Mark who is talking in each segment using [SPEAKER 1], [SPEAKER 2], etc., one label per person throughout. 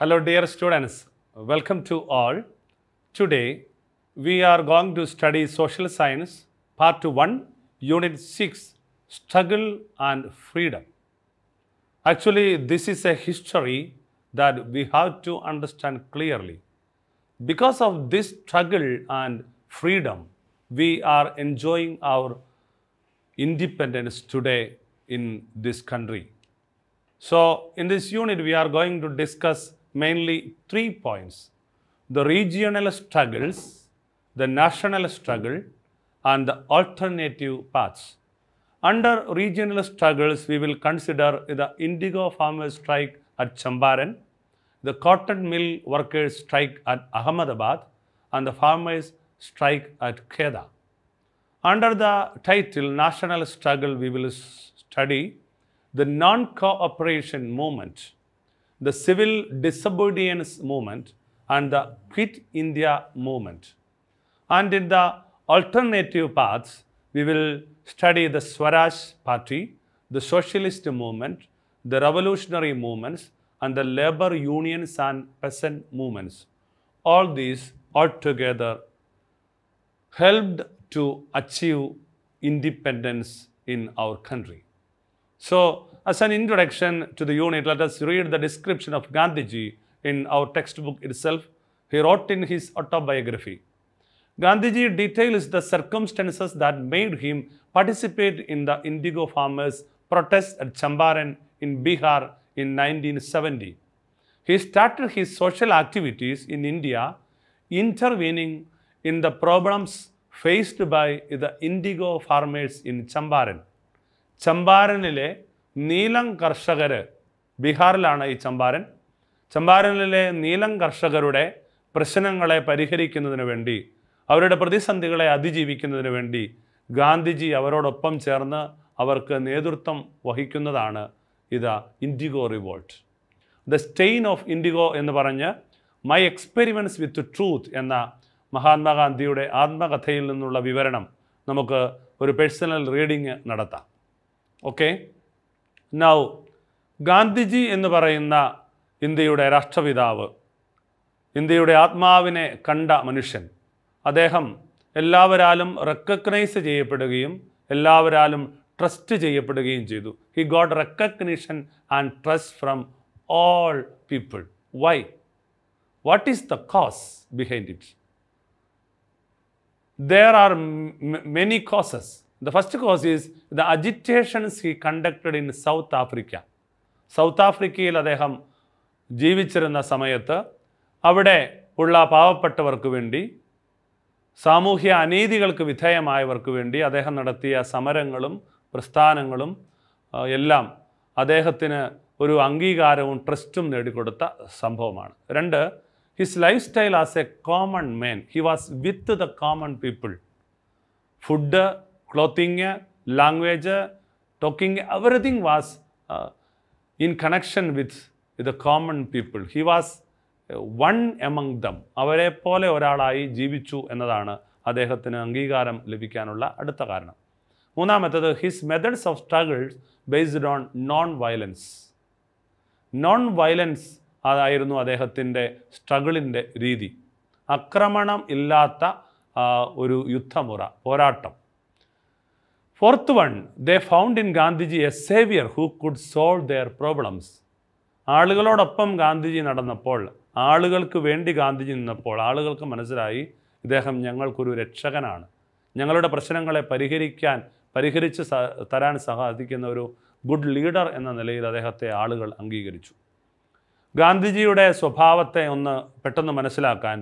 [SPEAKER 1] Hello dear students, welcome to all. Today we are going to study social science part 1 unit 6 struggle and freedom. Actually this is a history that we have to understand clearly. Because of this struggle and freedom we are enjoying our independence today in this country. So in this unit we are going to discuss mainly three points the regional struggles, the national struggle, and the alternative paths. Under regional struggles, we will consider the indigo farmers strike at Chambaran, the cotton mill workers strike at Ahmedabad, and the farmers strike at Kheda. Under the title National Struggle, we will study the non-cooperation movement, the civil disobedience movement and the Quit India movement. And in the alternative paths, we will study the Swaraj Party, the socialist movement, the revolutionary movements, and the labor unions and peasant movements. All these altogether helped to achieve independence in our country. So, as an introduction to the unit, let us read the description of Gandhiji in our textbook itself. He wrote in his autobiography. Gandhiji details the circumstances that made him participate in the indigo farmers' protest at Chambaran in Bihar in 1970. He started his social activities in India, intervening in the problems faced by the indigo farmers in Chambaran. ചമ്പാരനിലെ നീലം കർഷകർ ബീഹാറിലാണ് ഈ ചമ്പാരൻ ചമ്പാരനിലെ നീലം കർഷകരുടെ പ്രശ്നങ്ങളെ പരിഹരിക്കുന്നതിന് വേണ്ടി അവരുടെ പ്രതിസന്ധികളെ അതിജീവിക്കുന്നതിന് വേണ്ടി ഗാന്ധിജി അവരോടൊപ്പം ചേർന്ന് അവർക്ക് നേതൃത്വം വഹിക്കുന്നതാണ് ഇതാ indigo revolt the stain of indigo എന്ന് പറഞ്ഞ് മൈ എക്സ്പെരിമെൻറ്റ്സ് വിത്ത് ട്രൂത്ത് എന്ന മഹാത്മാഗാന്ധിയുടെ ആത്മകഥയിൽ നിന്നുള്ള വിവരണം നമുക്ക് ഒരു പേഴ്സണൽ റീഡിങ് നടത്താം ഓക്കെ നൗ ഗാന്ധിജി എന്ന് പറയുന്ന ഇന്ത്യയുടെ രാഷ്ട്രപിതാവ് ഇന്ത്യയുടെ ആത്മാവിനെ കണ്ട മനുഷ്യൻ അദ്ദേഹം എല്ലാവരാലും റെക്കഗ്നൈസ് ചെയ്യപ്പെടുകയും എല്ലാവരാലും ട്രസ്റ്റ് ചെയ്യപ്പെടുകയും ചെയ്തു he got recognition and trust from all people why what is the cause behind it there are many causes the first cause is the agitations he conducted in South Africa South ആഫ്രിക്കയിൽ അദ്ദേഹം ജീവിച്ചിരുന്ന സമയത്ത് അവിടെ ഉള്ള പാവപ്പെട്ടവർക്ക് വേണ്ടി സാമൂഹ്യ അനീതികൾക്ക് വിധേയമായവർക്ക് വേണ്ടി അദ്ദേഹം നടത്തിയ സമരങ്ങളും പ്രസ്ഥാനങ്ങളും എല്ലാം അദ്ദേഹത്തിന് ഒരു അംഗീകാരവും ട്രസ്റ്റും നേടിക്കൊടുത്ത സംഭവമാണ് രണ്ട് his lifestyle as a common man he was with the common people food clothing, language, talking, everything was uh, in connection with, with the common people. He was one among them അവരെ പോലെ ഒരാളായി ജീവിച്ചു എന്നതാണ് അദ്ദേഹത്തിന് അംഗീകാരം ലഭിക്കാനുള്ള അടുത്ത കാരണം മൂന്നാമത്തത് his methods of struggles based on non violence non violence അതായിരുന്നു അദ്ദേഹത്തിൻ്റെ സ്ട്രഗിളിൻ്റെ രീതി ആക്രമണം ഇല്ലാത്ത ഒരു യുദ്ധമുറ പോരാട്ടം fourth one they found in Gandhiji a saviour who could solve their problems ആളുകളോടൊപ്പം ഗാന്ധിജി നടന്നപ്പോൾ ആളുകൾക്ക് വേണ്ടി ഗാന്ധിജി നിന്നപ്പോൾ ആളുകൾക്ക് മനസ്സിലായി ഇദ്ദേഹം ഞങ്ങൾക്കൊരു രക്ഷകനാണ് ഞങ്ങളുടെ പ്രശ്നങ്ങളെ പരിഹരിക്കാൻ പരിഹരിച്ച് തരാൻ സഹായിക്കുന്ന ഒരു ഗുഡ് ലീഡർ എന്ന നിലയിൽ അദ്ദേഹത്തെ ആളുകൾ അംഗീകരിച്ചു ഗാന്ധിജിയുടെ സ്വഭാവത്തെ ഒന്ന് പെട്ടെന്ന് മനസ്സിലാക്കാൻ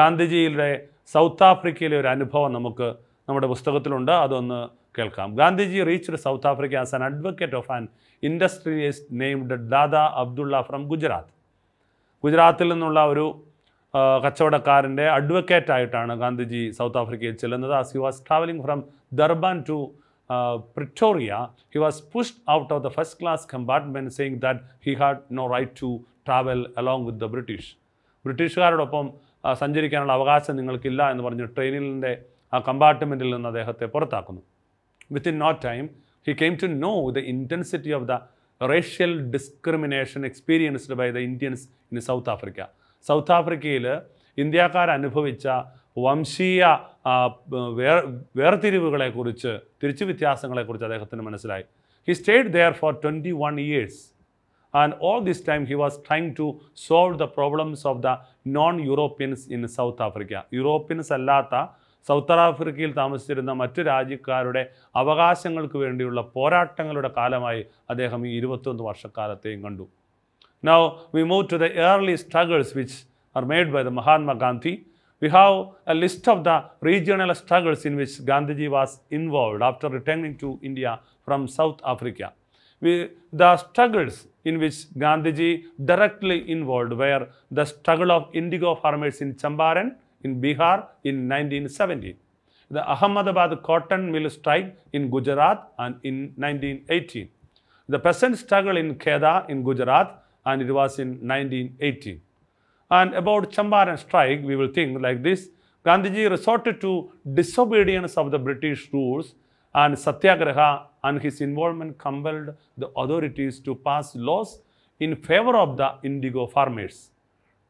[SPEAKER 1] ഗാന്ധിജിയുടെ സൗത്ത് ആഫ്രിക്കയിലെ ഒരു അനുഭവം നമുക്ക് നമ്മുടെ പുസ്തകത്തിലുണ്ട് അതൊന്ന് കേൾക്കാം Gandhiji reach South Africa as an advocate of an industrialist named Dada Abdulla from Gujarat ഗുജറാത്തിൽ നിന്നുള്ള ഒരു കച്ചവടക്കാരൻ്റെ അഡ്വക്കേറ്റ് ആയിട്ടാണ് ഗാന്ധിജി സൗത്ത് ആഫ്രിക്കയിൽ ചെല്ലുന്നത് as he was travelling from Durban to Pretoria he was pushed out of the first class compartment saying that he had no right to travel along with the British ബ്രിട്ടീഷുകാരോടൊപ്പം സഞ്ചരിക്കാനുള്ള അവകാശം നിങ്ങൾക്കില്ല എന്ന് പറഞ്ഞ് ട്രെയിനിൻ്റെ ആ കമ്പാർട്ട്മെൻറ്റിൽ നിന്ന് അദ്ദേഹത്തെ പുറത്താക്കുന്നു within no time, he came to know the intensity of the racial discrimination experienced by the Indians in South Africa. South Africa, India car anubhavicha, vamshiya uh, verthirivukalai kuruchu, thirichivithyasangalai kuruchu adekathinu manasilai. He stayed there for 21 years. And all this time, he was trying to solve the problems of the non-Europeans in South Africa. Europeans allata, now we move to the early struggles which are made by the Mahatma Gandhi. We have a list of the regional struggles in which Gandhiji was involved after returning to India from South Africa. the struggles in which Gandhiji directly involved were the struggle of indigo farmers in Chambaran, in Bihar in 1970, the Ahmedabad cotton mill strike in Gujarat and in 1918, the peasant struggle in Kheda in Gujarat and it was in 1918. And about and strike, we will think like this. Gandhiji resorted to disobedience of the British rules and Satyagraha and his involvement compelled the authorities to pass laws in favor of the indigo farmers.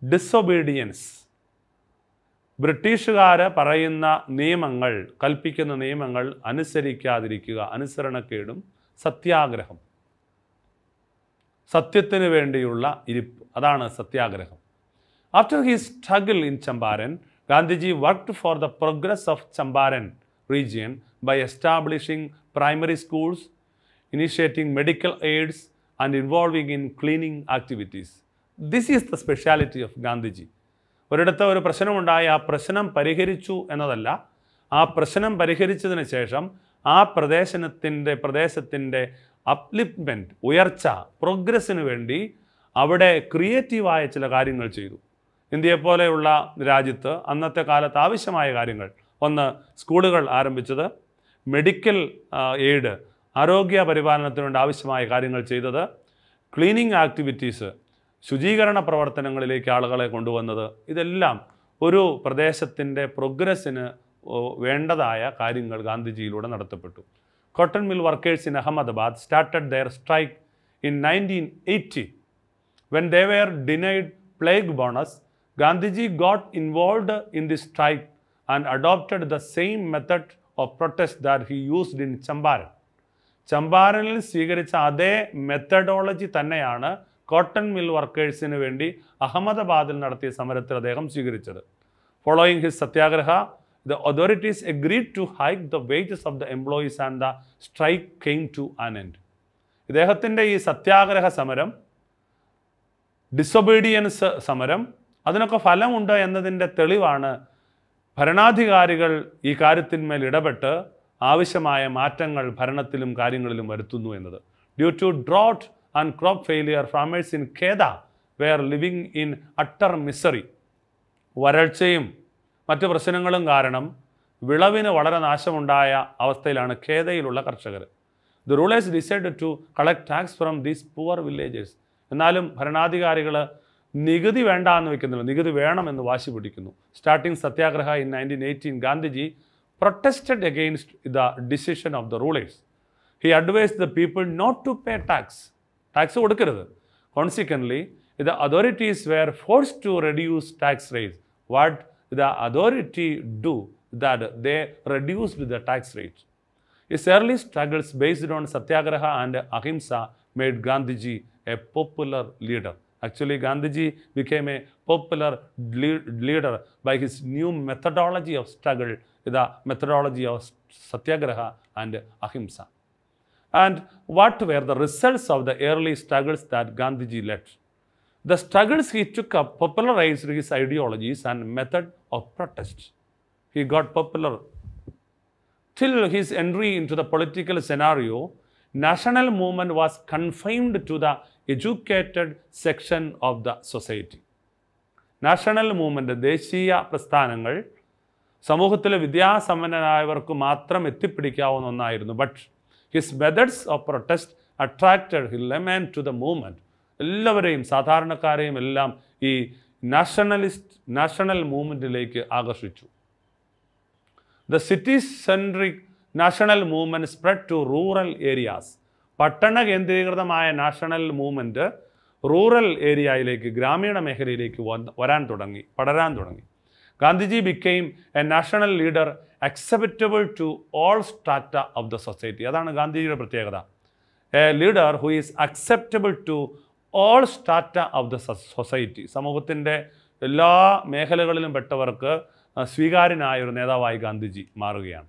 [SPEAKER 1] Disobedience ബ്രിട്ടീഷുകാർ പറയുന്ന നിയമങ്ങൾ കൽപ്പിക്കുന്ന നിയമങ്ങൾ അനുസരിക്കാതിരിക്കുക അനുസരണക്കേടും സത്യാഗ്രഹം സത്യത്തിന് വേണ്ടിയുള്ള ഇരിപ്പ് അതാണ് satyagraha after he struggle in Champaran Gandhiji worked for the progress of Champaran region by establishing primary schools initiating medical aids and involving in cleaning activities this is the speciality of Gandhiji ഒരിടത്ത് ഒരു പ്രശ്നമുണ്ടായി ആ പ്രശ്നം പരിഹരിച്ചു എന്നതല്ല ആ പ്രശ്നം പരിഹരിച്ചതിന് ശേഷം ആ പ്രദേശത്തിൻ്റെ പ്രദേശത്തിൻ്റെ അപ്ലിപ്മെൻറ്റ് ഉയർച്ച പ്രോഗ്രസ്സിന് വേണ്ടി അവിടെ ക്രിയേറ്റീവായ ചില കാര്യങ്ങൾ ചെയ്തു ഇന്ത്യയെപ്പോലെയുള്ള രാജ്യത്ത് അന്നത്തെ കാലത്ത് ആവശ്യമായ കാര്യങ്ങൾ ഒന്ന് സ്കൂളുകൾ ആരംഭിച്ചത് മെഡിക്കൽ എയ്ഡ് ആരോഗ്യ പരിപാലനത്തിനുവേണ്ടി ആവശ്യമായ കാര്യങ്ങൾ ചെയ്തത് ക്ലീനിങ് ആക്ടിവിറ്റീസ് ശുചീകരണ പ്രവർത്തനങ്ങളിലേക്ക് ആളുകളെ കൊണ്ടുവന്നത് ഇതെല്ലാം ഒരു പ്രദേശത്തിൻ്റെ പ്രോഗ്രസ്സിന് വേണ്ടതായ കാര്യങ്ങൾ ഗാന്ധിജിയിലൂടെ നടത്തപ്പെട്ടു cotton mill workers in Ahmedabad started their strike in nineteen eighty when they were denied plague bonus Gandhiji got involve in the strike and adopted the same method of protest that he used in Champaran ചമ്പാരനിൽ സ്വീകരിച്ച അതേ methodology തന്നെയാണ് cotton mill വർക്കേഴ്സിന് വേണ്ടി അഹമ്മദാബാദിൽ നടത്തിയ സമരത്തിൽ അദ്ദേഹം സ്വീകരിച്ചത് following his satyagraha the authorities agreed to hike the wages of the employees and the strike came to an end ഇദ്ദേഹത്തിൻ്റെ ഈ സത്യാഗ്രഹ സമരം ഡിസൊബീഡിയൻസ് സമരം അതിനൊക്കെ ഫലമുണ്ട് എന്നതിൻ്റെ തെളിവാണ് ഭരണാധികാരികൾ ഈ കാര്യത്തിന്മേൽ ഇടപെട്ട് ആവശ്യമായ മാറ്റങ്ങൾ ഭരണത്തിലും കാര്യങ്ങളിലും വരുത്തുന്നു എന്നത് due to drought and crop failure, farmers in Kedah were living in utter misery. വരൾച്ചയും മറ്റ് പ്രശ്നങ്ങളും കാരണം വിളവിന് വളരെ നാശമുണ്ടായ അവസ്ഥയിലാണ് ഖേദയിലുള്ള കർഷകർ the rulers decide to collect tax from these poor villagers എന്നാലും ഭരണാധികാരികൾ നികുതി വേണ്ട എന്ന് വെക്കുന്നില്ല നികുതി വേണമെന്ന് വാശി പിടിക്കുന്നു starting satyagraha in nineteen eighteen Gandhiji protested against the decision of the rulers he advise the people not to pay tax tax കൊടുക്കരുത് consequently the authorities were force to reduce tax rate what the authority do that they reduced the tax rate is early struggles based on satyagraha and ahimsa made Gandhiji a popular leader actually Gandhiji became a popular leader by his new methodology of struggle the methodology of satyagraha and ahimsa and what were the results of the early struggles that Gandhiji led. The struggles he took up popularized his ideologies and method of protest. He got popular. Till his entry into the political scenario, national movement was confined to the educated section of the society. National national movement ദേശീയ പ്രസ്ഥാനങ്ങൾ സമൂഹത്തിലെ വിദ്യാസമ്പന്നരായവർക്ക് മാത്രം എത്തിപ്പിടിക്കാവുന്ന ഒന്നായിരുന്നു But his methods of protest attracted he hillman to the movement എല്ലാവരെയും സാധാരണക്കാരെയും എല്ലാം ഈ നാഷണലിസ്റ്റ് നാഷണൽ മൂവ്മെൻറ്റിലേക്ക് ആകർഷിച്ചു the city centric national movement spread to rural areas പട്ടണ കേന്ദ്രീകൃതമായ നാഷണൽ മൂവ്മെൻറ്റ് റൂറൽ ഏരിയയിലേക്ക് ഗ്രാമീണ മേഖലയിലേക്ക് വരാൻ തുടങ്ങി പടരാൻ തുടങ്ങി Gandhiji became a national leader acceptable to all strata of the society അതാണ് ഗാന്ധിജിയുടെ പ്രത്യേകത a leader who is acceptable to all strata of the society സമൂഹത്തിൻ്റെ എല്ലാ മേഖലകളിലും പെട്ടവർക്ക് സ്വീകാര്യനായ ഒരു നേതാവായി ഗാന്ധിജി മാറുകയാണ്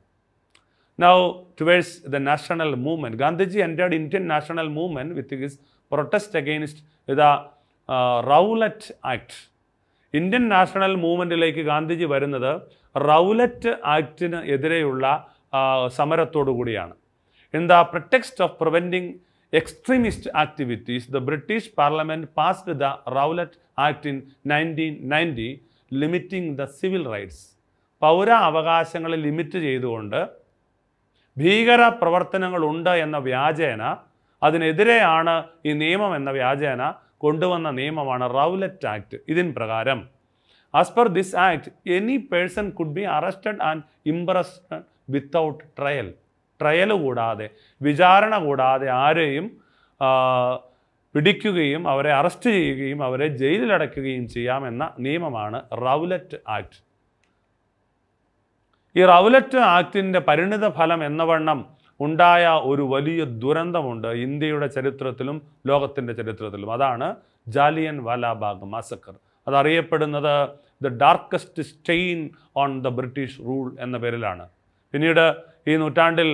[SPEAKER 1] now towards the national movement Gandhiji entered Indian national movement with his protest against the Rowlatt act Indian national മൂവ്മെൻറ്റിലേക്ക് ഗാന്ധിജി വരുന്നത് റൗലറ്റ് ആക്റ്റിന് എതിരെയുള്ള സമരത്തോടു കൂടിയാണ് in the protest of preventing extremist activities the British parliament passed the Rowlatt act in nineteen ninety limiting the civil rights പൗര അവകാശങ്ങളെ limit ചെയ്തുകൊണ്ട് ഭീകര പ്രവർത്തനങ്ങളുണ്ട് എന്ന വ്യാജേന അതിനെതിരെയാണ് ഈ നിയമം എന്ന വ്യാജേന കൊണ്ടുവന്ന നിയമമാണ് റൗലറ്റ് ആക്ട് ഇതിൻ പ്രകാരം as per this act any person could be arrested and imprisoned without trial trial കൂടാതെ വിചാരണ കൂടാതെ ആരെയും പിടിക്കുകയും അവരെ അറസ്റ്റ് ചെയ്യുകയും അവരെ ജയിലിലടക്കുകയും ചെയ്യാമെന്ന നിയമമാണ് റൗലറ്റ് ആക്ട് ഈ റൗലറ്റ് ആക്ടിൻ്റെ പരിണിത ഫലം എന്നവണ്ണം ഉണ്ടായ ഒരു വലിയ ദുരന്തമുണ്ട് ഇന്ത്യയുടെ ചരിത്രത്തിലും ലോകത്തിൻ്റെ ചരിത്രത്തിലും അതാണ് ജാലിയൻ വാലാബാഗ് മാസക്കർ അതറിയപ്പെടുന്നത് the darkest stain on the British rule എന്ന പേരിലാണ് പിന്നീട് ഈ നൂറ്റാണ്ടിൽ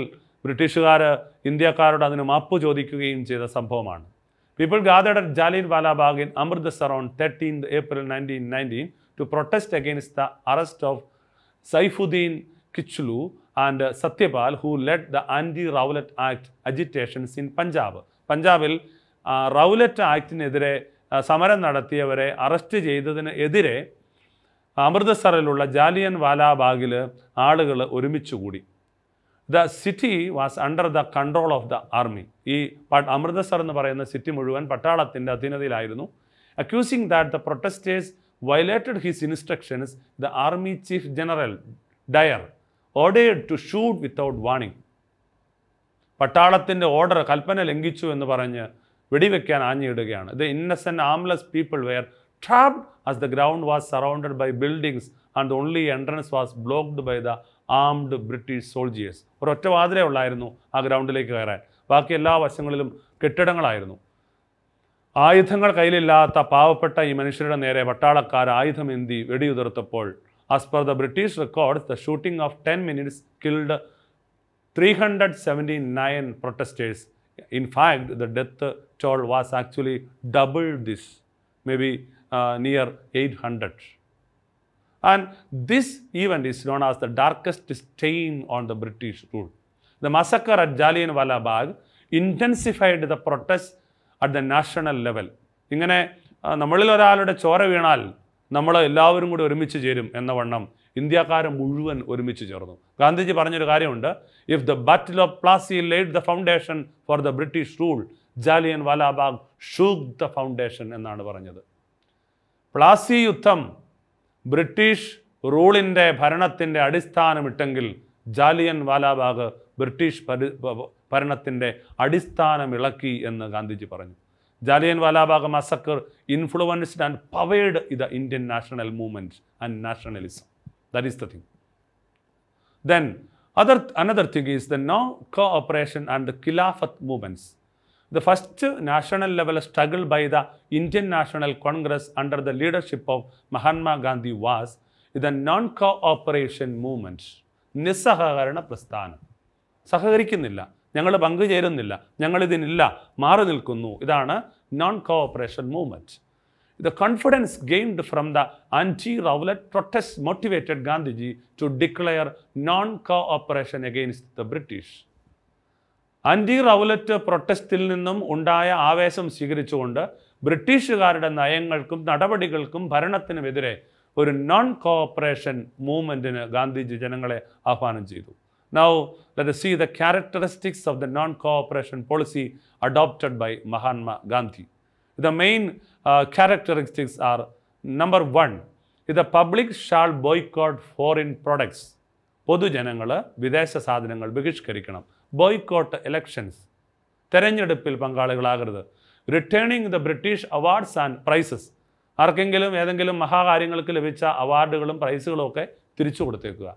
[SPEAKER 1] ബ്രിട്ടീഷുകാർ ഇന്ത്യക്കാരോട് അതിന് മാപ്പ് ചോദിക്കുകയും ചെയ്ത സംഭവമാണ് പീപ്പിൾ ഗാദർഡ് ജാലിയൻ വാലാബാഗിൻ in Amritsar on thirteen April nineteen nineteen to protest against the arrest of Saifuddin Kitchlew and Satyapal who led the anti Rowlatt act agitations in Punjab പഞ്ചാബിൽ റൗലറ്റ് ആക്ടിനെതിരെ സമരം നടത്തിയവരെ അറസ്റ്റ് ചെയ്തതിനെതിരെ എതിരെ അമൃത്സറിലുള്ള ജാലിയൻ വാലാബാഗിൽ ആളുകൾ ഒരുമിച്ച് കൂടി the city was under the control of the army ഈ അമൃത്സർ എന്ന് പറയുന്ന സിറ്റി മുഴുവൻ പട്ടാളത്തിൻ്റെ അധീനതയിലായിരുന്നു accusing that the protesters violated his instructions the army chief general Dyer ordered to shoot without warning പട്ടാളത്തിൻ്റെ ഓർഡർ കൽപ്പന ലംഘിച്ചു എന്ന് പറഞ്ഞ് വെടിവെക്കാൻ ആഞ്ഞിടുകയാണ് the innocent armless people were trapped as the ground was surrounded by buildings and only entrance was blocked by the armed British soldiers ഒരൊറ്റ വാതിലേ ഉള്ളായിരുന്നു ആ ഗ്രൗണ്ടിലേക്ക് കയറാൻ ബാക്കി എല്ലാ വശങ്ങളിലും കെട്ടിടങ്ങളായിരുന്നു ആയുധങ്ങൾ കയ്യിലില്ലാത്ത പാവപ്പെട്ട ഈ മനുഷ്യരുടെ നേരെ പട്ടാളക്കാർ ആയുധമേന്തി വെടിയുതിർത്തപ്പോൾ As per the British records, the shooting of 10 minutes killed 379 protesters. In fact, the death toll was actually double this, maybe uh, near 800. And this event is known as the darkest stain on the British rule. The massacre at Jallianwala Bagh intensified the protests at the national level. നമ്മൾ എല്ലാവരും കൂടി ഒരുമിച്ച് ചേരും എന്ന വണ്ണം ഇന്ത്യക്കാരെ മുഴുവൻ ഒരുമിച്ച് ചേർന്നു ഗാന്ധിജി പറഞ്ഞൊരു കാര്യമുണ്ട് if the battle of Plassey laid the foundation for the British rule Jallian Wala Bagh shook the foundation എന്നാണ് പറഞ്ഞത് പ്ലാസി യുദ്ധം ബ്രിട്ടീഷ് റൂളിൻ്റെ ഭരണത്തിൻ്റെ അടിസ്ഥാനമിട്ടെങ്കിൽ ജാലിയൻ വാലാബാഗ് ബ്രിട്ടീഷ് ഭരണത്തിൻ്റെ അടിസ്ഥാനം ഇളക്കി എന്ന് ഗാന്ധിജി പറഞ്ഞു Jallianwala massacre influenced and powered the Indian national movement and nationalism. That is the thing. Then other, another thing is the non-cooperation and the Khilafat movements. The first national level struggle by the Indian National Congress under the leadership of Mahatma Gandhi was the non-cooperation movement. നിസ്സഹകരണ പ്രസ്ഥാനം സഹകരിക്കുന്നില്ല ഞങ്ങൾ പങ്കുചേരുന്നില്ല ഞങ്ങളിതിനില്ല മാറി നിൽക്കുന്നു ഇതാണ് non cooperation movement the confidence gained from the anti Rowlatt protest motivated Gandhiji to declare non cooperation against the British anti Rowlatt പ്രൊട്ടസ്റ്റിൽ നിന്നും ഉണ്ടായ ആവേശം സ്വീകരിച്ചുകൊണ്ട് ബ്രിട്ടീഷുകാരുടെ നയങ്ങൾക്കും നടപടികൾക്കും ഭരണത്തിനുമെതിരെ ഒരു നോൺ കോഓപ്പറേഷൻ മൂവ്മെൻറ്റിന് ഗാന്ധിജി ജനങ്ങളെ ആഹ്വാനം ചെയ്തു Now, let us see the characteristics of the non-cooperation policy adopted by Mahatma Gandhi. The main uh, characteristics are number one, the public shall boycott foreign products. പൊതുജനങ്ങൾ വിദേശ സാധനങ്ങൾ ബഹിഷ്കരിക്കണം ബോയ്ക്കോട്ട് ഇലക്ഷൻസ് തെരഞ്ഞെടുപ്പിൽ പങ്കാളികളാകരുത് returning the British awards and prizes ആർക്കെങ്കിലും ഏതെങ്കിലും മഹാകാര്യങ്ങൾക്ക് ലഭിച്ച അവാർഡുകളും പ്രൈസുകളും ഒക്കെ തിരിച്ചു കൊടുത്തേക്കുക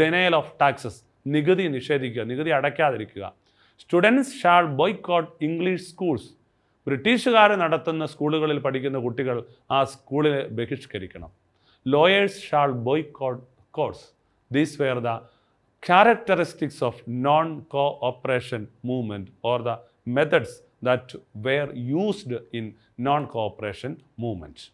[SPEAKER 1] ഡെനയൽ ഓഫ് ടാക്സസ് നികുതി നിഷേധിക്കുക നികുതി അടയ്ക്കാതിരിക്കുക students shall boycott English schools ബ്രിട്ടീഷുകാർ നടത്തുന്ന സ്കൂളുകളിൽ പഠിക്കുന്ന കുട്ടികൾ ആ സ്കൂളിനെ ബഹിഷ്കരിക്കണം lawyers shall boycott courts these were the characteristics of non cooperation movement or the methods that were used in non cooperation movement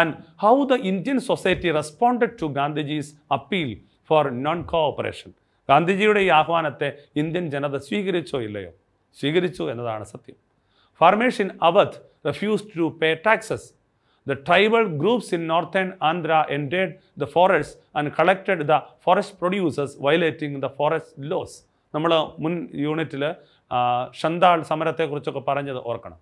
[SPEAKER 1] and how the Indian society responded to Gandhiji's appeal for non cooperation ഗാന്ധിജിയുടെ ഈ ആഹ്വാനത്തെ Indian ജനത സ്വീകരിച്ചോ ഇല്ലയോ സ്വീകരിച്ചു എന്നതാണ് സത്യം farmers in Awadh refused to pay taxes. The tribal groups in northern Andhra entered the forests and collected the forest producers, violating the forest laws. നമ്മൾ മുൻ യൂണിറ്റിൽ ഷന്താൾ സമരത്തെക്കുറിച്ചൊക്കെ പറഞ്ഞത് ഓർക്കണം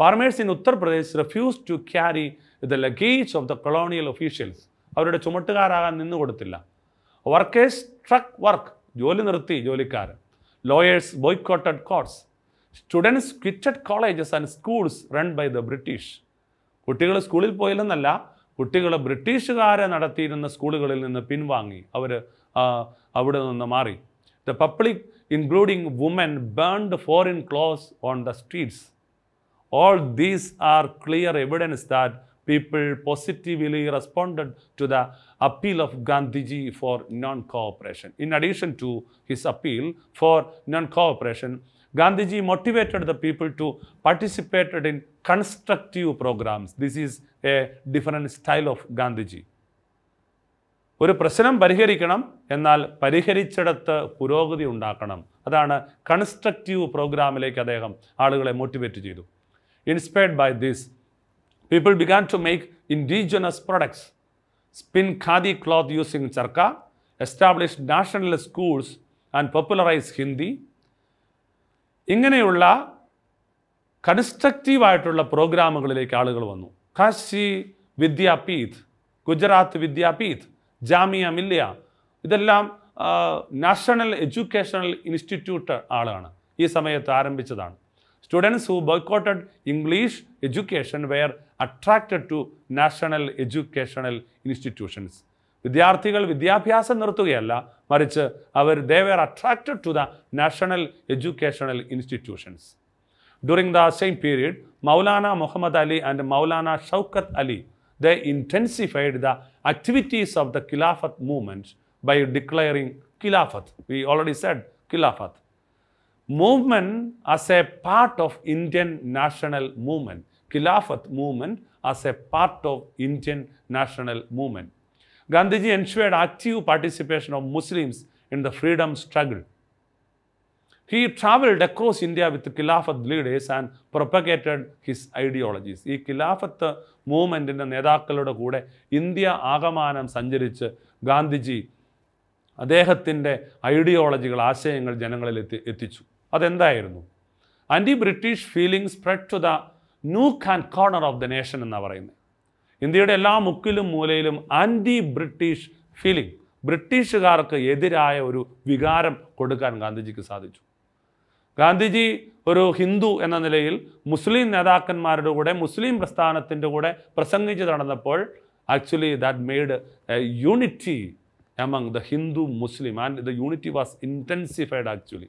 [SPEAKER 1] farmers in Uttar Pradesh refuse to carry the luggage of the colonial officials അവരുടെ ചുമട്ടുകാരാകാൻ നിന്നു കൊടുത്തില്ല workers truck work ജോലി നിർത്തി ജോലിക്കാർ lawyers boycotted courts students quitted colleges and schools run by the British കുട്ടികൾ സ്കൂളിൽ പോയില്ലെന്നല്ല കുട്ടികൾ ബ്രിട്ടീഷുകാരെ നടത്തിയിരുന്ന സ്കൂളുകളിൽ നിന്ന് പിൻവാങ്ങി അവർ അവിടെ നിന്ന് മാറി the public including woman burned foreign clothes on the streets all these are clear evidence that people positively responded to the appeal of Gandhiji for non-cooperation. In addition to his appeal for non-cooperation, Gandhiji motivated the people to participate in constructive programs. This is a different style of Gandhiji. ഒരു പ്രശ്നം പരിഹരിക്കണം എന്നാൽ പരിഹരിച്ചിടത്ത് പുരോഗതി ഉണ്ടാക്കണം അതാണ് constructive പ്രോഗ്രാമിലേക്ക് അദ്ദേഹം ആളുകളെ മോട്ടിവേറ്റ് ചെയ്തു inspired by this People began to make indigenous products, spin khadi cloth using charka, establish national schools and popularize Hindi. ഇങ്ങനെയുള്ള കൺസ്ട്രക്റ്റീവായിട്ടുള്ള പ്രോഗ്രാമുകളിലേക്ക് ആളുകൾ വന്നു കാശി വിദ്യാപീഠ് ഗുജറാത്ത് വിദ്യാപീഠ് ജാമിയ മില്ലിയ ഇതെല്ലാം നാഷണൽ എഡ്യൂക്കേഷണൽ ഇൻസ്റ്റിറ്റ്യൂട്ട് ആളാണ് ഈ സമയത്ത് ആരംഭിച്ചതാണ് students who boycotted English education were attracted to national educational institutions. Vidyarthigal Vidyabhyasa Nurtugella, Maricha, our they were attracted to the national educational institutions. During the same period, Maulana Muhammad Ali and Maulana Shaukat Ali, they intensified the activities of the Khilafat movement by declaring Khilafat. We already said Khilafat. Movement as a part of Indian national movement. Khilafat movement as a part of Indian national movement. Gandhiji ensured active participation of Muslims in the freedom struggle. He traveled across India with Khilafat leaders and propagated his ideologies. ഈ ഖിലാഫത്ത് മൂവ്മെൻറ്റിൻ്റെ നേതാക്കളുടെ കൂടെ India ആകമാനം സഞ്ചരിച്ച് ഗാന്ധിജി അദ്ദേഹത്തിൻ്റെ ഐഡിയോളജികൾ ആശയങ്ങൾ ജനങ്ങളിൽ എത്തി എത്തിച്ചു അതെന്തായിരുന്നു anti British feeling spread to the nook and corner of the nation എന്നാണ് പറയുന്നത് ഇന്ത്യയുടെ എല്ലാ മുക്കിലും മൂലയിലും ആൻറ്റി ബ്രിട്ടീഷ് ഫീലിംഗ് ബ്രിട്ടീഷുകാർക്ക് എതിരായ ഒരു വികാരം കൊടുക്കാൻ ഗാന്ധിജിക്ക് സാധിച്ചു ഗാന്ധിജി ഒരു ഹിന്ദു എന്ന നിലയിൽ മുസ്ലിം നേതാക്കന്മാരുടെ കൂടെ മുസ്ലിം പ്രസ്ഥാനത്തിൻ്റെ കൂടെ പ്രസംഗിച്ച് നടന്നപ്പോൾ actually that made unity among the Hindu Muslim and the unity was intensified actually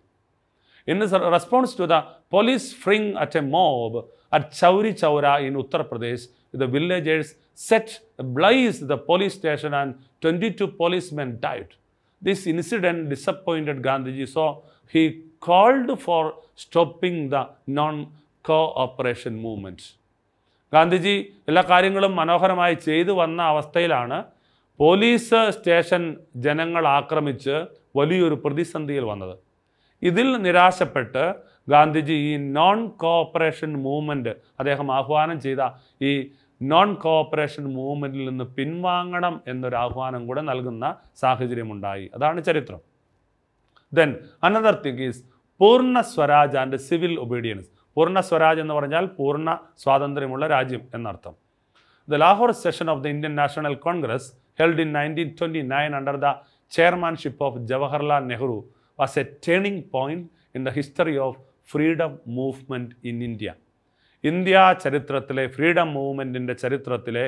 [SPEAKER 1] in response to the police firing at a mob at Chauri Chaura in Uttar Pradesh, the villagers set ablaze the police station and 22 policemen died. This incident disappointed Gandhiji, so he called for stopping the non-cooperation movement. Gandhiji എല്ലാ കാര്യങ്ങളും മനോഹരമായി ചെയ്തു വന്ന അവസ്ഥയിലാണ് police station ജനങ്ങൾ ആക്രമിച്ച് വലിയൊരു പ്രതിസന്ധിയിൽ വന്നത് Idil നിരാശപ്പെട്ട് ഗാന്ധിജി ഈ നോൺ കോഓപ്പറേഷൻ മൂവ്മെൻറ്റ് അദ്ദേഹം ആഹ്വാനം ചെയ്ത ഈ നോൺ കോഓപ്പറേഷൻ മൂവ്മെൻറ്റിൽ നിന്ന് പിൻവാങ്ങണം എന്നൊരു ആഹ്വാനം കൂടെ നൽകുന്ന സാഹചര്യമുണ്ടായി അതാണ് ചരിത്രം then another thing is purna Swaraj and civil obedience പൂർണ്ണ സ്വരാജ് എന്ന് പറഞ്ഞാൽ പൂർണ്ണ സ്വാതന്ത്ര്യമുള്ള രാജ്യം എന്നർത്ഥം the Lahore session of the Indian National Congress held in nineteen twenty nine under the chairmanship of Jawaharlal Nehru was a turning point in the history of freedom movement in India India ചരിത്രത്തിലെ freedom മൂവ്മെൻറ്റിൻ്റെ ചരിത്രത്തിലെ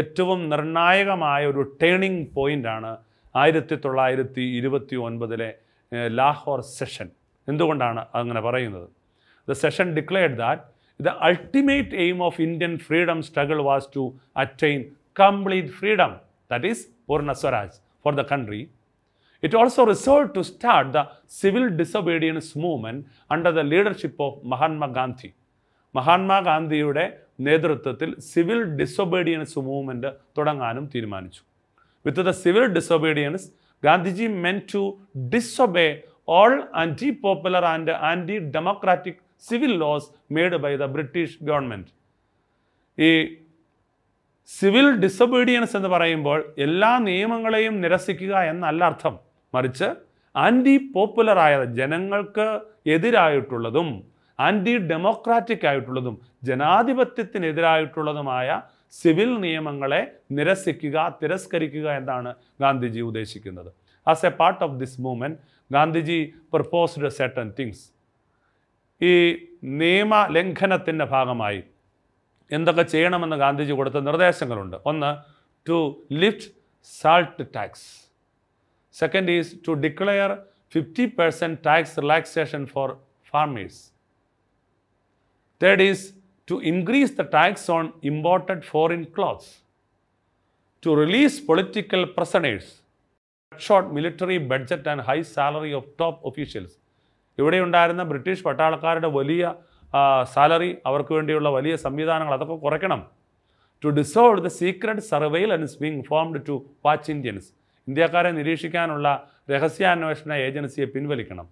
[SPEAKER 1] ഏറ്റവും നിർണായകമായ ഒരു ടേണിംഗ് പോയിൻ്റാണ് ആയിരത്തി തൊള്ളായിരത്തി ഇരുപത്തി ഒൻപതിലെ ലാഹോർ സെഷൻ എന്തുകൊണ്ടാണ് അങ്ങനെ പറയുന്നത് the session declared that the ultimate aim of Indian freedom struggle was to attain complete freedom that is purna swaraj for the country It also resolved to start the civil disobedience movement under the leadership of Mahatma Gandhi. Mahatma ഗാന്ധിയുടെ നേതൃത്വത്തിൽ civil disobedience movement തുടങ്ങാനും തീരുമാനിച്ചു with the civil disobedience Gandhiji men to disobey all anti popular and anti democratic civil laws made by the British government ഈ civil disobedience എന്ന് പറയുമ്പോൾ എല്ലാ നിയമങ്ങളെയും നിരസിക്കുക എന്നല്ല അർത്ഥം മറിച്ച് ആൻറ്റി പോപ്പുലറായ ജനങ്ങൾക്ക് എതിരായിട്ടുള്ളതും ആൻറ്റി ഡെമോക്രാറ്റിക് ആയിട്ടുള്ളതും ജനാധിപത്യത്തിനെതിരായിട്ടുള്ളതുമായ സിവിൽ നിയമങ്ങളെ നിരസിക്കുക തിരസ്കരിക്കുക എന്നാണ് ഗാന്ധിജി ഉദ്ദേശിക്കുന്നത് as a part of this movement Gandhiji proposed certain things ഈ നിയമ ലംഘനത്തിൻ്റെ ഭാഗമായി എന്തൊക്കെ ചെയ്യണമെന്ന് ഗാന്ധിജി കൊടുത്ത നിർദ്ദേശങ്ങളുണ്ട് ഒന്ന് to lift salt tax Second is to declare 50% tax relaxation for farmers. Third is to increase the tax on imported foreign clothes. To release political prisoners. Short military budget and high salary of top officials. ഇവിടെ ഉണ്ടായിരുന്ന British പട്ടാളക്കാരുടെ വലിയ salary അവർക്ക് വേണ്ടിയുള്ള Valiya സംവിധാനങ്ങൾ അതൊക്കെ കുറയ്ക്കണം to dissolve the secret സർവേയിൽ and being formed to watch Indians. ഇന്ത്യക്കാരെ നിരീക്ഷിക്കാനുള്ള രഹസ്യാന്വേഷണ ഏജൻസിയെ പിൻവലിക്കണം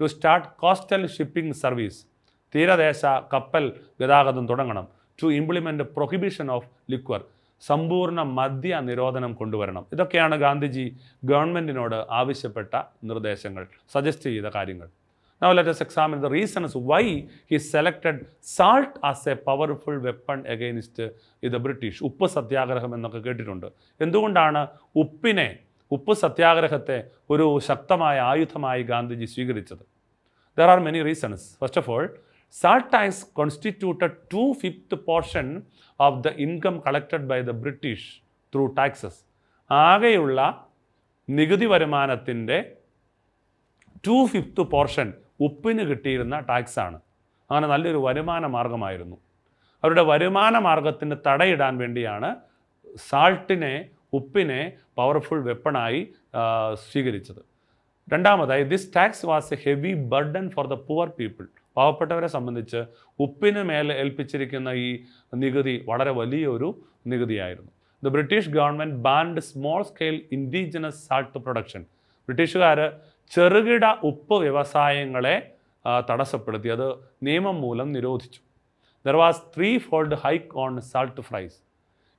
[SPEAKER 1] to start coastal shipping service തീരദേശ കപ്പൽ ഗതാഗതം തുടങ്ങണം to implement prohibition of liquor സമ്പൂർണ്ണ മദ്യ നിരോധനം കൊണ്ടുവരണം ഇതൊക്കെയാണ് ഗാന്ധിജി ഗവൺമെൻറ്റിനോട് ആവശ്യപ്പെട്ട നിർദ്ദേശങ്ങൾ സജസ്റ്റ് ചെയ്ത കാര്യങ്ങൾ Now let us examine the reasons why he selected salt as a powerful weapon against the ഉപ്പ് സത്യാഗ്രഹം എന്നൊക്കെ കേട്ടിട്ടുണ്ട് എന്തുകൊണ്ടാണ് ഉപ്പിനെ ഉപ്പ് സത്യാഗ്രഹത്തെ ഒരു ശക്തമായ ആയുധമായി ഗാന്ധിജി സ്വീകരിച്ചത് there are many reasons first of all tax constituted to fifth portion of the income collected by the British through taxes ആകെയുള്ള നികുതി വരുമാനത്തിൻ്റെ ടു ഫിഫ്ത്ത് പോർഷൻ ഉപ്പിന് കിട്ടിയിരുന്ന ടാക്സാണ് അങ്ങനെ നല്ലൊരു വരുമാന മാർഗമായിരുന്നു അവരുടെ വരുമാന മാർഗത്തിന് തടയിടാൻ വേണ്ടിയാണ് സാൾട്ടിനെ ഉപ്പിനെ പവർഫുൾ വെപ്പണായി സ്വീകരിച്ചത് രണ്ടാമതായി this tax was a heavy burden for the poor people പാവപ്പെട്ടവരെ സംബന്ധിച്ച് ഉപ്പിന് മേലെ ഏൽപ്പിച്ചിരിക്കുന്ന ഈ നികുതി വളരെ വലിയൊരു നികുതിയായിരുന്നു the British government banned small scale indigenous salt production ബ്രിട്ടീഷുകാർ ചെറുകിട ഉപ്പ് വ്യവസായങ്ങളെ തടസ്സപ്പെടുത്തി അത് നിയമം മൂലം നിരോധിച്ചു there was three fold hike on salt prices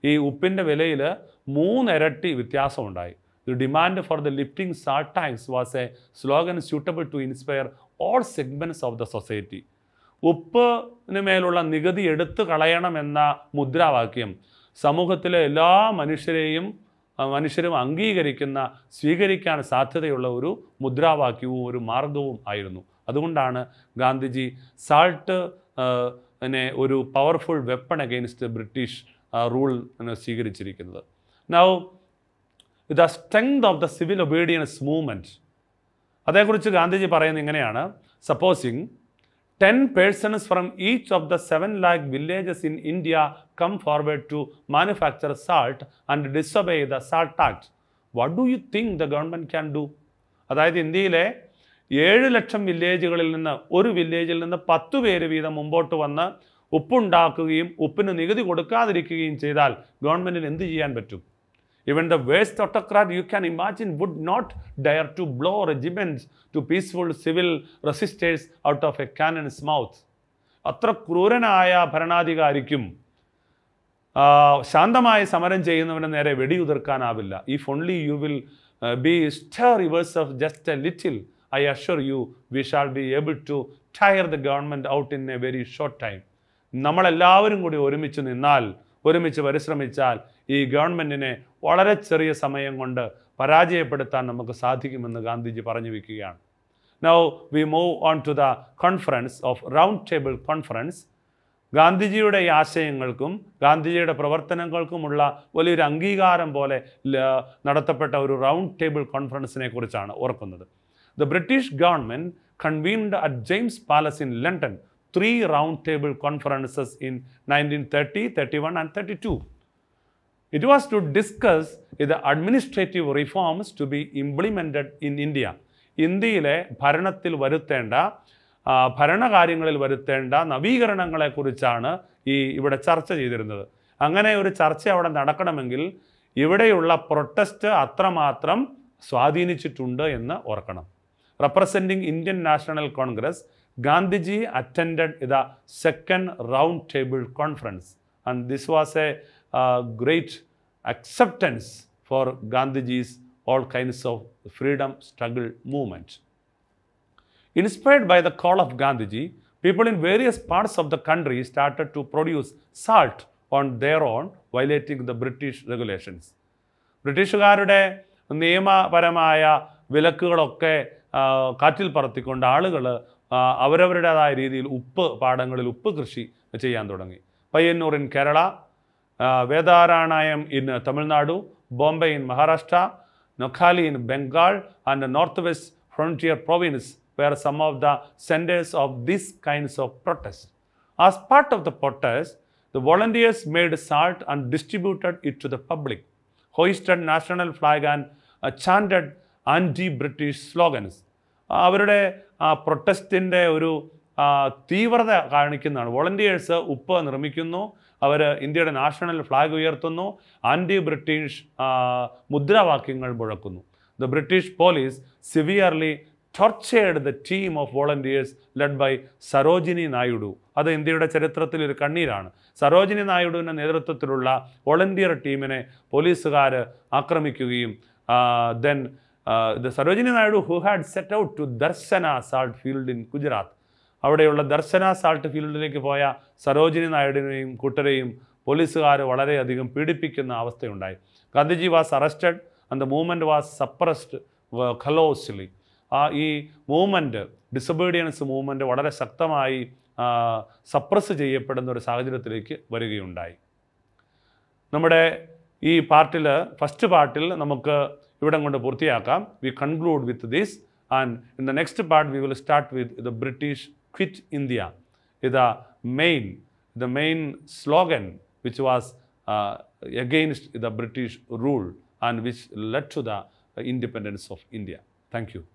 [SPEAKER 1] ഈ ഉപ്പിൻ്റെ വിലയിൽ മൂന്നിരട്ടി വ്യത്യാസമുണ്ടായി the demand for the lifting salt tax was a slogan suitable to inspire all segments of the society ഉപ്പിന് മേലുള്ള നികുതി എടുത്തു കളയണമെന്ന മുദ്രാവാക്യം സമൂഹത്തിലെ എല്ലാ മനുഷ്യരെയും മനുഷ്യരും അംഗീകരിക്കുന്ന സ്വീകരിക്കാൻ സാധ്യതയുള്ള ഒരു മുദ്രാവാക്യവും ഒരു മാർഗവും ആയിരുന്നു അതുകൊണ്ടാണ് ഗാന്ധിജി സാൾട്ട് ഒരു powerful weapon against British rule സ്വീകരിച്ചിരിക്കുന്നത് Now, with the strength of the civil obedience movement അതേക്കുറിച്ച് ഗാന്ധിജി പറയുന്നത് ഇങ്ങനെയാണ് supposing ten persons from each of the seven lakh villages in India come forward to manufacture salt and disobey the salt act what do you think the government can do അതായത് ഇന്ത്യയിലെ ഏഴ് ലക്ഷം വില്ലേജുകളിൽ നിന്ന് ഒരു വില്ലേജിൽ നിന്ന് പത്ത് പേര് വീതം മുമ്പോട്ട് വന്ന് ഉപ്പുണ്ടാക്കുകയും ഉപ്പിന് നികുതി കൊടുക്കാതിരിക്കുകയും ചെയ്താൽ ഗവൺമെൻറ്റിന് എന്ത് ചെയ്യാൻ പറ്റും Even the worst autocrat you can imagine would not dare to blow regiments to peaceful civil resistors out of a cannon's mouth. അത്ര ക്രൂരനായ ഭരണാധികാരിക്കും ശാന്തമായി സമരം ചെയ്യുന്നവന് നേരെ വെടിയുതിർക്കാനാവില്ല if only you will be star reverse of just a little I assure you we shall be able to tire the government out in a very short time നമ്മളെല്ലാവരും കൂടി ഒരുമിച്ച് നിന്നാൽ ഒരുമിച്ച് പരിശ്രമിച്ചാൽ ഈ ഗവൺമെൻറ്റിനെ വളരെ ചെറിയ സമയം കൊണ്ട് പരാജയപ്പെടുത്താൻ നമുക്ക് സാധിക്കുമെന്ന് ഗാന്ധിജി പറഞ്ഞു വയ്ക്കുകയാണ് now we move on to the conference of round table conference ഗാന്ധിജിയുടെ ഈ ആശയങ്ങൾക്കും ഗാന്ധിജിയുടെ പ്രവർത്തനങ്ങൾക്കുമുള്ള വലിയൊരു അംഗീകാരം പോലെ നടത്തപ്പെട്ട ഒരു റൗണ്ട് ടേബിൾ കോൺഫറൻസിനെ കുറിച്ചാണ് ഓർക്കുന്നത് the British government convened at James palace in London three roundtable conferences in 1930, 31 and 32. It was to discuss the administrative reforms to be implemented in India. ഇന്ത്യയിലെ ഭരണത്തിൽ വരുത്തേണ്ട ഭരണകാര്യങ്ങളിൽ വരുത്തേണ്ട നവീകരണങ്ങളെക്കുറിച്ചാണ് ഈ ഇവിടെ ചർച്ച ചെയ്തിരുന്നത് അങ്ങനെ ഒരു ചർച്ച അവിടെ നടക്കണമെങ്കിൽ ഇവിടെയുള്ള പ്രൊട്ടസ്റ്റ് അത്രമാത്രം സ്വാധീനിച്ചിട്ടുണ്ട് എന്ന് ഓർക്കണം representing Indian National Congress Gandhiji attended the second round table conference and this was a uh, great acceptance for Gandhiji's all kinds of freedom struggle movement. Inspired by the call of Gandhiji, people in various parts of the country started to produce salt on their own, violating the British regulations. ബ്രിട്ടീഷുകാരുടെ നിയമപരമായ വിലക്കുകളൊക്കെ കാറ്റിൽ പറത്തിക്കൊണ്ട് ആളുകൾ അവരവരുടേതായ രീതിയിൽ ഉപ്പ് പാടങ്ങളിൽ ഉപ്പ് കൃഷി ചെയ്യാൻ തുടങ്ങി Payyanur in Kerala വേദാരായണയം in Tamil Nadu Bombay in Maharashtra നൊഖാലി in Bengal and north west frontier province where some of the centers of these kinds of protests. As part of the protest, the volunteers made salt and distributed it to the public, hoisted national flag and chanted anti-British slogans. അവരുടെ ആ പ്രൊട്ടസ്റ്റിൻ്റെ ഒരു തീവ്രത കാണിക്കുന്നതാണ് volunteers ഉപ്പ് നിർമ്മിക്കുന്നു അവർ ഇന്ത്യയുടെ national flag ഉയർത്തുന്നു ആൻറ്റി ബ്രിട്ടീഷ് മുദ്രാവാക്യങ്ങൾ മുഴക്കുന്നു the British police severely tortured the team of volunteers led by Sarojini Naidu അത് ഇന്ത്യയുടെ ചരിത്രത്തിൽ ഒരു കണ്ണീരാണ് സരോജിനി നായിഡുവിൻ്റെ നേതൃത്വത്തിലുള്ള വോളണ്ടിയർ ടീമിനെ പോലീസുകാർ ആക്രമിക്കുകയും then the Sarojini Naidu who had set out to Dharasana salt field in Gujarat അവിടെയുള്ള ദർശന സാൾട്ട് ഫീൽഡിലേക്ക് പോയ സരോജിനി നായിഡുവിനെയും കൂട്ടരെയും പോലീസുകാർ വളരെയധികം പീഡിപ്പിക്കുന്ന അവസ്ഥയുണ്ടായി Gandhiji was arrested and the movement was suppressed callously ആ ഈ മൂവ്മെൻറ്റ് ഡിസബീഡിയൻസ് മൂവ്മെൻറ്റ് വളരെ ശക്തമായി സപ്രസ് ചെയ്യപ്പെടുന്ന ഒരു സാഹചര്യത്തിലേക്ക് വരികയുണ്ടായി നമ്മുടെ ഈ പാർട്ടിൽ ഫസ്റ്റ് പാർട്ടിൽ നമുക്ക് We conclude with this and in the next part we will start with the British Quit India. The main, the main slogan which was uh, against the British rule and which led to the uh, independence of India. Thank you.